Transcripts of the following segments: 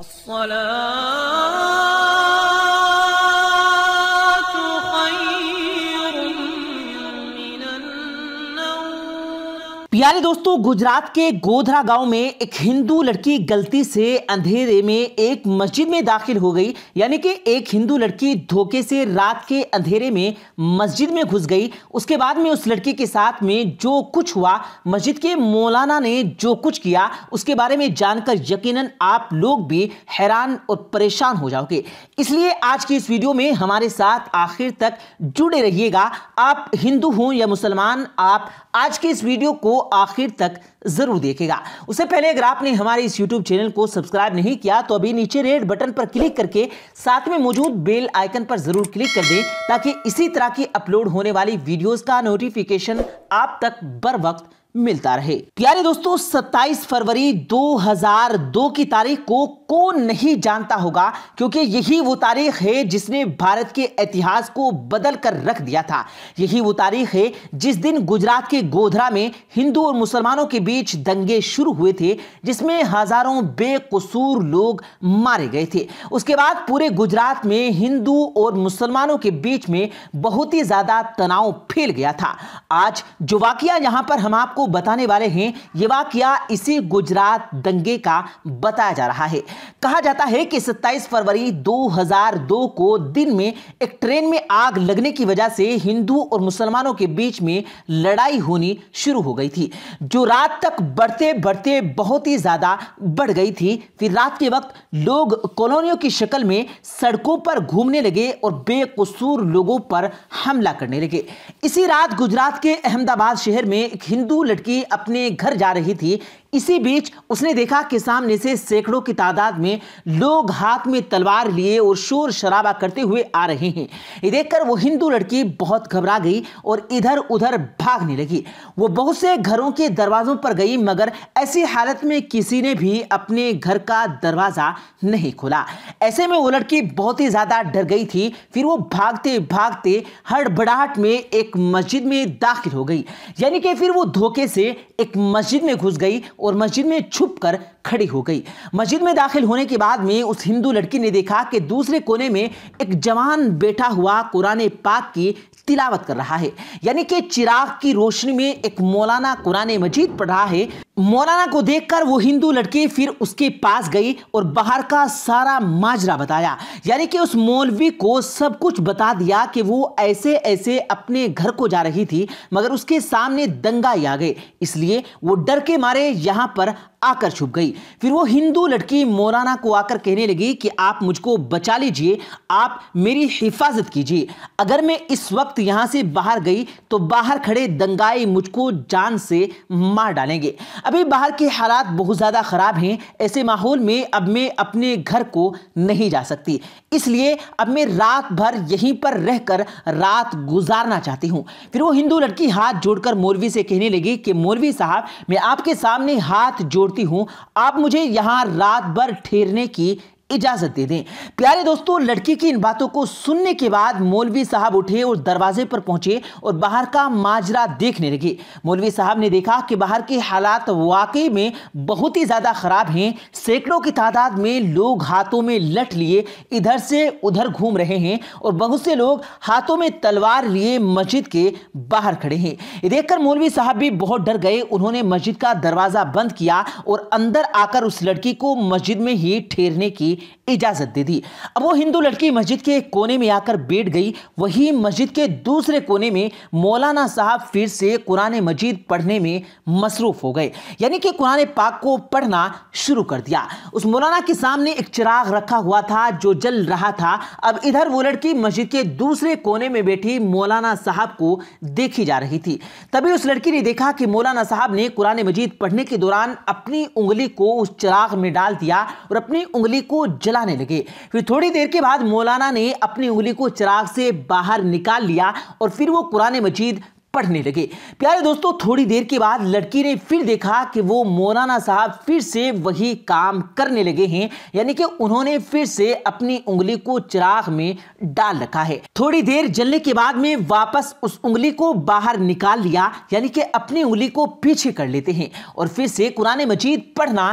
الصلاه प्यारे दोस्तों गुजरात के गोधरा गांव में एक हिंदू लड़की गलती से अंधेरे में एक मस्जिद में दाखिल हो गई यानी कि एक हिंदू लड़की धोखे से रात के अंधेरे में मस्जिद में घुस गई उसके बाद में उस लड़की के साथ में जो कुछ हुआ मस्जिद के मौलाना ने जो कुछ किया उसके बारे में जानकर यकीनन आप लोग भी हैरान और परेशान हो जाओगे इसलिए आज की इस वीडियो में हमारे साथ आखिर तक जुड़े रहिएगा आप हिंदू हों या मुसलमान आप आज के इस वीडियो को आखिर तक जरूर देखेगा उससे पहले अगर आपने हमारे इस YouTube चैनल को सब्सक्राइब नहीं किया तो अभी नीचे रेड बटन पर क्लिक करके साथ में मौजूद बेल आइकन पर जरूर क्लिक कर दें ताकि इसी तरह की अपलोड होने वाली वीडियोस का नोटिफिकेशन आप तक बर वक्त मिलता रहे प्यारे दोस्तों 27 फरवरी 2002 की तारीख को कौन नहीं जानता होगा क्योंकि यही वो तारीख है जिसने भारत के इतिहास को बदल कर रख दिया था यही वो तारीख है जिस दिन गुजरात के गोधरा में हिंदू और मुसलमानों के बीच दंगे शुरू हुए थे जिसमें हजारों बेकसूर लोग मारे गए थे उसके बाद पूरे गुजरात में हिंदू और मुसलमानों के बीच में बहुत ही ज्यादा तनाव फैल गया था आज जो वाकया यहां पर हम आपको बताने वाले हैं ये वाक्य इसी गुजरात दंगे का बताया जा रहा है कहा जाता है कि 27 फरवरी 2002 को दिन में एक ट्रेन में आग लगने की वजह से हिंदू और मुसलमानों के बीच में लड़ाई होनी शुरू हो गई थी जो रात तक बढ़ते बढ़ते बहुत ही ज़्यादा बढ़ गई थी फिर रात के वक्त लोग कॉलोनियों की शक्ल में सड़कों पर घूमने लगे और बेकसूर लोगों पर हमला करने लगे इसी रात गुजरात के अहमदाबाद शहर में एक हिंदू लड़की अपने घर जा रही थी इसी बीच उसने देखा कि सामने से सैकड़ों की तादाद में लोग हाथ में तलवार लिए और शोर शराबा करते हुए आ रहे हैं ये देखकर वो हिंदू लड़की बहुत घबरा गई और इधर उधर भागने लगी वो बहुत से घरों के दरवाजों पर गई मगर ऐसी हालत में किसी ने भी अपने घर का दरवाजा नहीं खोला ऐसे में वो लड़की बहुत ही ज्यादा डर गई थी फिर वो भागते भागते हड़बड़ाहट में एक मस्जिद में दाखिल हो गई यानी कि फिर वो धोखे से एक मस्जिद में घुस गई और मस्जिद में छुप कर खड़ी हो गई मस्जिद में दाखिल होने के बाद में उस हिंदू लड़की ने देखा कि दूसरे कोने में एक जवान बैठा हुआ कुरान पाक की तिलावत कर रहा है यानी कि चिराग की रोशनी में एक मौलाना कुरान मजीद पढ़ रहा है मौलाना को देखकर वो हिंदू लड़की फिर उसके पास गई और बाहर का सारा माजरा बताया यानी कि उस मौलवी को सब कुछ बता दिया कि वो ऐसे ऐसे अपने घर को जा रही थी मगर उसके सामने दंगा आ गए इसलिए वो डर के मारे यहाँ पर आकर छुप गई फिर वो हिंदू लड़की मौलाना को आकर कहने लगी कि आप मुझको बचा लीजिए आप मेरी हिफाजत कीजिए अगर मैं इस वक्त यहां से बाहर गई तो बाहर खड़े दंगाई मुझको जान से मार डालेंगे अभी बाहर के हालात बहुत ज़्यादा ख़राब हैं ऐसे माहौल में अब मैं अपने घर को नहीं जा सकती इसलिए अब मैं रात भर यहीं पर रहकर रात गुजारना चाहती हूं फिर वो हिंदू लड़की हाथ जोड़कर मौलवी से कहने लगी कि मौलवी साहब मैं आपके सामने हाथ जोड़ती हूं आप आप मुझे यहां रात भर ठेरने की इजाज़त दे दें प्यारे दोस्तों लड़की की इन बातों को सुनने के बाद मौलवी साहब उठे और दरवाजे पर पहुंचे और बाहर का माजरा देखने लगे मौलवी साहब ने देखा कि बाहर के हालात वाकई में बहुत ही ज़्यादा ख़राब हैं सैकड़ों की तादाद में लोग हाथों में लट लिए इधर से उधर घूम रहे हैं और बहुत से लोग हाथों में तलवार लिए मस्जिद के बाहर खड़े हैं देखकर मौलवी साहब भी बहुत डर गए उन्होंने मस्जिद का दरवाज़ा बंद किया और अंदर आकर उस लड़की को मस्जिद में ही ठेरने की इजाज़त दे दी अब वो हिंदू लड़की मस्जिद के एक कोने में आकर बैठ गई वही मस्जिद के दूसरे कोने में मौलाना साहब फिर से कुरान मजीद पढ़ने में मसरूफ़ हो गए यानी कि कुरान पाक को पढ़ना शुरू कर दिया उस मौलाना के सामने एक चिराग रखा हुआ था जो जल रहा था अब इधर वो लड़की मस्जिद के दूसरे कोने में बैठी मौलाना साहब को देखी जा रही थी तभी उस लड़की ने देखा कि मौलाना साहब ने कुरान मजीद पढ़ने के दौरान अपनी उंगली को उस चिराग में डाल दिया और अपनी उंगली को जलाने लगे फिर थोड़ी देर के बाद मौलाना ने अपनी उंगली को चिराग से बाहर निकाल लिया और फिर वो कुरान मजीद पढ़ने लगे प्यारे दोस्तों थोड़ी देर के बाद लड़की ने फिर देखा कि वो मौलाना साहब फिर से वही काम करने लगे हैं यानी कि उन्होंने फिर से अपनी उंगली को चिराग में डाल रखा है थोड़ी देर जलने के बाद में वापस उस उंगली को बाहर निकाल लिया यानी कि अपनी उंगली को पीछे कर लेते हैं और फिर से कुरान मजीद पढ़ना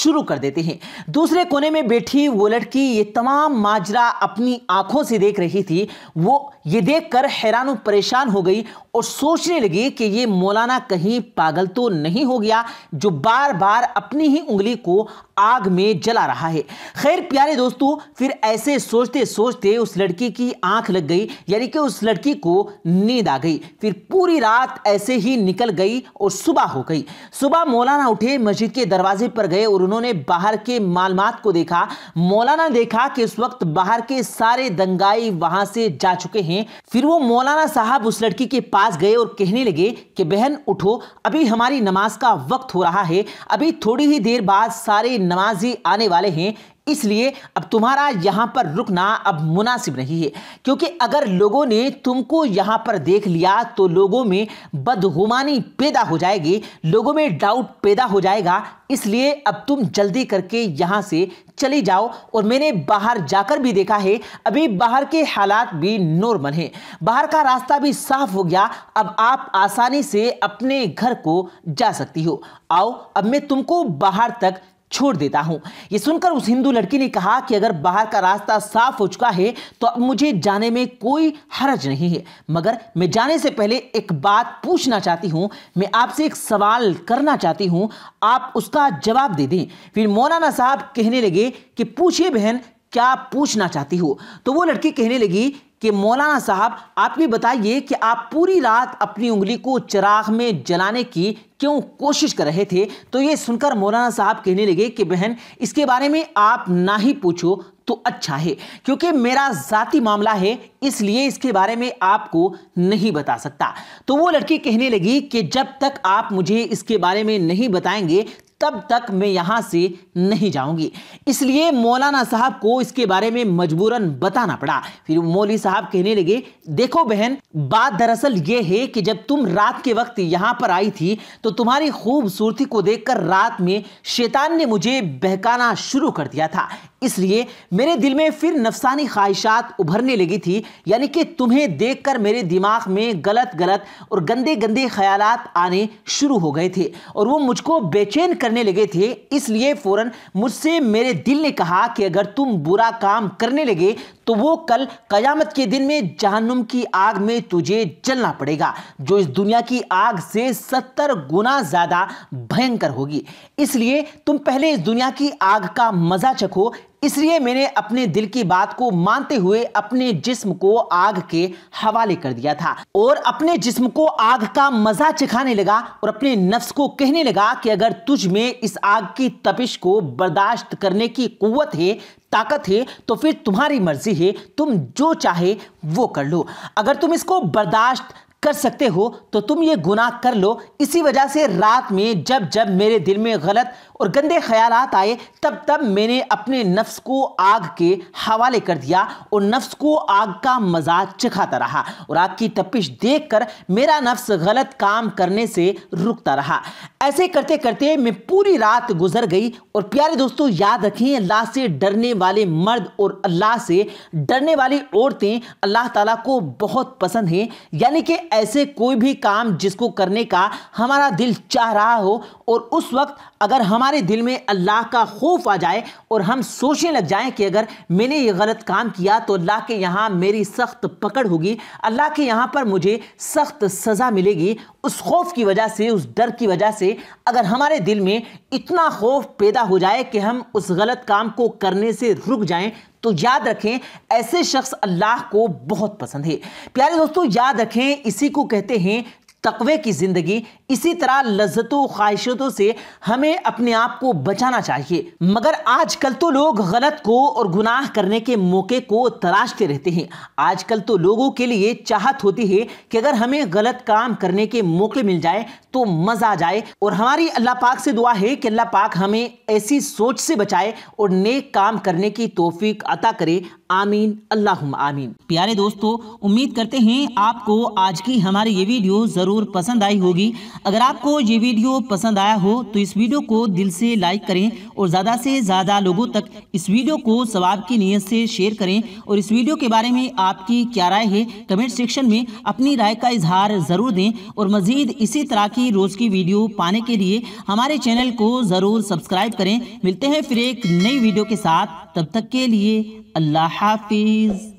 शुरू कर देते हैं दूसरे कोने में बैठी वो लड़की ये तमाम माजरा अपनी आंखों से देख रही थी वो ये देख हैरान परेशान हो गई और सोचने लगी कि ये मौलाना कहीं पागल तो नहीं हो गया जो बार बार अपनी ही उंगली को आग में जला रहा है खैर प्यारे दोस्तों फिर ऐसे सोचते सोचते उस लड़की की आंख लग गई यानी कि उस लड़की को नींद आ गई फिर पूरी रात ऐसे ही निकल गई और सुबह हो गई सुबह मौलाना उठे मस्जिद के दरवाजे पर गए और उन्होंने बाहर के मालमात को देखा मौलाना देखा कि उस वक्त बाहर के सारे दंगाई वहां से जा चुके हैं फिर वो मौलाना साहब उस लड़की के पास गए और कहने लगे कि बहन उठो अभी हमारी नमाज का वक्त हो रहा है अभी थोड़ी ही देर बाद सारे नमाजी आने वाले हैं इसलिए अब तुम्हारा यहाँ पर रुकना अब मुनासिब नहीं है क्योंकि अगर लोगों ने तुमको यहाँ पर देख लिया तो लोगों में बदगुमानी पैदा हो जाएगी लोगों में डाउट पैदा हो जाएगा इसलिए अब तुम जल्दी करके यहाँ से चली जाओ और मैंने बाहर जाकर भी देखा है अभी बाहर के हालात भी नॉर्मल हैं बाहर का रास्ता भी साफ हो गया अब आप आसानी से अपने घर को जा सकती हो आओ अब मैं तुमको बाहर तक छोड़ देता हूं यह सुनकर उस हिंदू लड़की ने कहा कि अगर बाहर का रास्ता साफ हो चुका है तो अब मुझे जाने में कोई हरज नहीं है मगर मैं जाने से पहले एक बात पूछना चाहती हूं मैं आपसे एक सवाल करना चाहती हूं आप उसका जवाब दे दें फिर मौलाना साहब कहने लगे कि पूछिए बहन क्या पूछना चाहती हो तो वो लड़की कहने लगी कि मौलाना साहब आप भी बताइए कि आप पूरी रात अपनी उंगली को चिराग में जलाने की क्यों कोशिश कर रहे थे तो ये सुनकर मौलाना साहब कहने लगे कि बहन इसके बारे में आप ना ही पूछो तो अच्छा है क्योंकि मेरा ज़ाती मामला है इसलिए इसके बारे में आपको नहीं बता सकता तो वो लड़की कहने लगी कि जब तक आप मुझे इसके बारे में नहीं बताएंगे तब तक मैं यहाँ से नहीं जाऊँगी इसलिए मौलाना साहब को इसके बारे में मजबूरन बताना पड़ा फिर मौली साहब कहने लगे देखो बहन बात दरअसल ये है कि जब तुम रात के वक्त यहाँ पर आई थी तो तुम्हारी खूबसूरती को देखकर रात में शैतान ने मुझे बहकाना शुरू कर दिया था इसलिए मेरे दिल में फिर नफसानी ख्वाहिशात उभरने लगी थी यानी कि तुम्हें देखकर मेरे दिमाग में गलत गलत और गंदे गंदे ख्यालात आने शुरू हो गए थे और वो मुझको बेचैन कर करने लगे थे इसलिए फौरन मुझसे मेरे दिल ने कहा कि अगर तुम बुरा काम करने लगे तो वो कल कयामत के दिन में जहनुम की आग में तुझे जलना पड़ेगा जो इस दुनिया की आग से सत्तर गुना ज़्यादा भयंकर होगी इसलिए तुम पहले इस दुनिया की आग का मज़ा चखो इसलिए मैंने अपने दिल की बात को मानते हुए अपने जिस्म को आग के हवाले कर दिया था और अपने जिस्म को आग का मजा चिखाने लगा और अपने नफ्स को कहने लगा कि अगर तुझ में इस आग की तपिश को बर्दाश्त करने की कुत है ताकत है तो फिर तुम्हारी मर्जी है तुम जो चाहे वो कर लो अगर तुम इसको बर्दाश्त कर सकते हो तो तुम ये गुनाह कर लो इसी वजह से रात में जब जब मेरे दिल में गलत और गंदे ख्याल आए तब तब मैंने अपने नफ्स को आग के हवाले कर दिया और नफ्स को आग का मजाक चखाता रहा और आग की तपिश देख कर मेरा नफ्स गलत काम करने से रुकता रहा ऐसे करते करते मैं पूरी रात गुजर गई और प्यारे दोस्तों याद रखें अल्लाह से डरने वाले मर्द और अल्लाह से डरने वाली औरतें अल्लाह ताला को बहुत पसंद हैं यानी कि ऐसे कोई भी काम जिसको करने का हमारा दिल चाह रहा हो और उस वक्त अगर हमारे दिल में अल्लाह का खौफ आ जाए और हम सोचने लग जाएं कि अगर मैंने ये गलत काम किया तो अल्लाह के यहाँ मेरी सख्त पकड़ होगी अल्लाह के यहाँ पर मुझे सख्त सज़ा मिलेगी उस खौफ की वजह से उस डर की वजह से अगर हमारे दिल में इतना खौफ पैदा हो जाए कि हम उस गलत काम को करने से रुक जाएं तो याद रखें ऐसे शख्स अल्लाह को बहुत पसंद है प्यारे दोस्तों याद रखें इसी को कहते हैं तकवे की ज़िंदगी इसी तरह लज्जतों ख्वाहिशतों से हमें अपने आप को बचाना चाहिए मगर आजकल तो लोग गलत को और गुनाह करने के मौके को तलाशते रहते हैं आजकल तो लोगों के लिए चाहत होती है कि अगर हमें गलत काम करने के मौके मिल जाए तो मज़ा आ जाए और हमारी अल्लाह पाक से दुआ है कि अल्लाह पाक हमें ऐसी सोच से बचाए और नेक काम करने की तोफीक अता करे आमीन अल्लाह आमीन प्यारे दोस्तों उम्मीद करते हैं आपको आज की हमारी ये वीडियो ज़रूर पसंद आई होगी अगर आपको ये वीडियो पसंद आया हो तो इस वीडियो को दिल से लाइक करें और ज़्यादा से ज़्यादा लोगों तक इस वीडियो को सवाब की नीयत से शेयर करें और इस वीडियो के बारे में आपकी क्या राय है कमेंट सेक्शन में अपनी राय का इजहार ज़रूर दें और मज़ीद इसी तरह की की रोज़ की वीडियो पाने के लिए हमारे चैनल को ज़रूर सब्सक्राइब करें मिलते हैं फिर एक नई वीडियो के साथ तब तक के लिए अल्लाह हाफिज़